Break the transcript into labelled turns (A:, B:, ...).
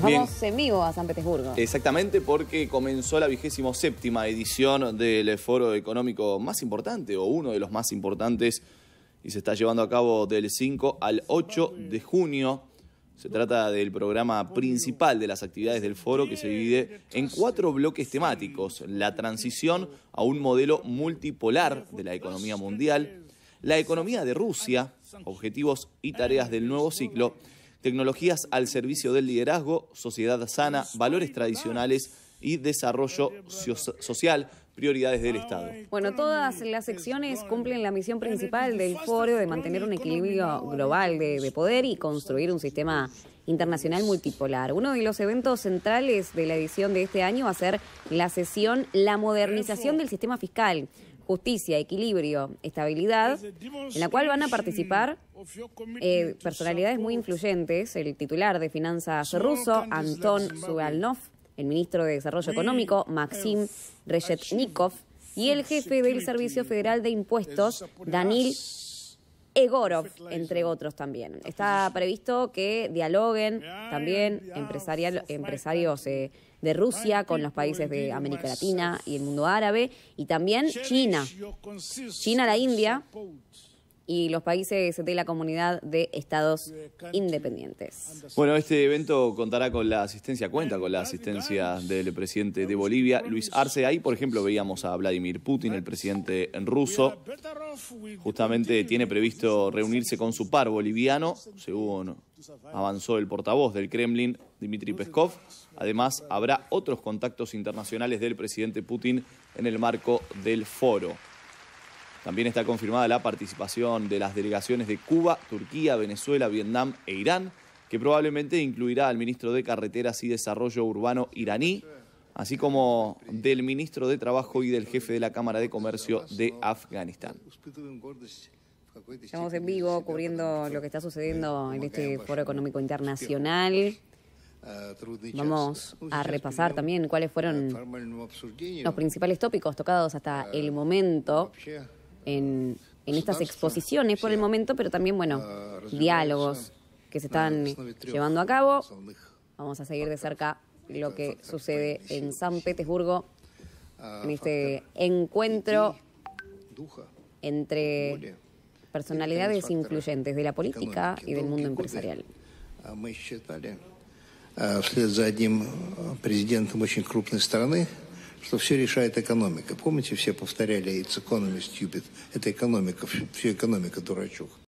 A: vamos en vivo a San Petersburgo.
B: Exactamente, porque comenzó la vigésimo séptima edición del foro económico más importante, o uno de los más importantes, y se está llevando a cabo del 5 al 8 de junio. Se trata del programa principal de las actividades del foro que se divide en cuatro bloques temáticos. La transición a un modelo multipolar de la economía mundial, la economía de Rusia, objetivos y tareas del nuevo ciclo, tecnologías al servicio del liderazgo, sociedad sana, valores tradicionales y desarrollo social, prioridades del Estado.
A: Bueno, todas las secciones cumplen la misión principal del foro de mantener un equilibrio global de, poder y construir un sistema internacional multipolar. Uno de los eventos centrales de la edición de este año va a ser la sesión La modernización del sistema fiscal justicia, equilibrio, estabilidad, en la cual van a participar eh, personalidades muy influyentes, el titular de finanzas ruso, Anton Sugalnov, el ministro de Desarrollo Económico, Maxim Reshetnikov, y el jefe del Servicio Federal de Impuestos, Danil Egorov, entre otros también. Está previsto que dialoguen también empresarios... Eh, de Rusia con los países de América Latina y el mundo árabe, y también China. China, la India y los países de la comunidad de estados independientes.
B: Bueno, este evento contará con la asistencia, cuenta con la asistencia del presidente de Bolivia, Luis Arce. Ahí, por ejemplo, veíamos a Vladimir Putin, el presidente ruso. Justamente tiene previsto reunirse con su par boliviano, según avanzó el portavoz del Kremlin, Dmitry Peskov. Además, habrá otros contactos internacionales del presidente Putin en el marco del foro. También está confirmada la participación de las delegaciones de Cuba, Turquía, Venezuela, Vietnam e Irán, que probablemente incluirá al ministro de Carreteras y Desarrollo Urbano iraní, así como del ministro de Trabajo y del jefe de la Cámara de Comercio de Afganistán.
A: Estamos en vivo cubriendo lo que está sucediendo en este Foro Económico Internacional. Vamos a repasar también cuáles fueron los principales tópicos tocados hasta el momento en, estas exposiciones por el momento, pero también, bueno, diálogos que se están llevando a cabo. Vamos a seguir de cerca lo que sucede en San Petersburgo, en este encuentro entre personalidades influyentes de la política y del mundo empresarial.
B: Э, вслед за одним э, президентом очень крупной страны, что все решает экономика. Помните, все повторяли «It's economy stupid». Это экономика, все экономика дурачок.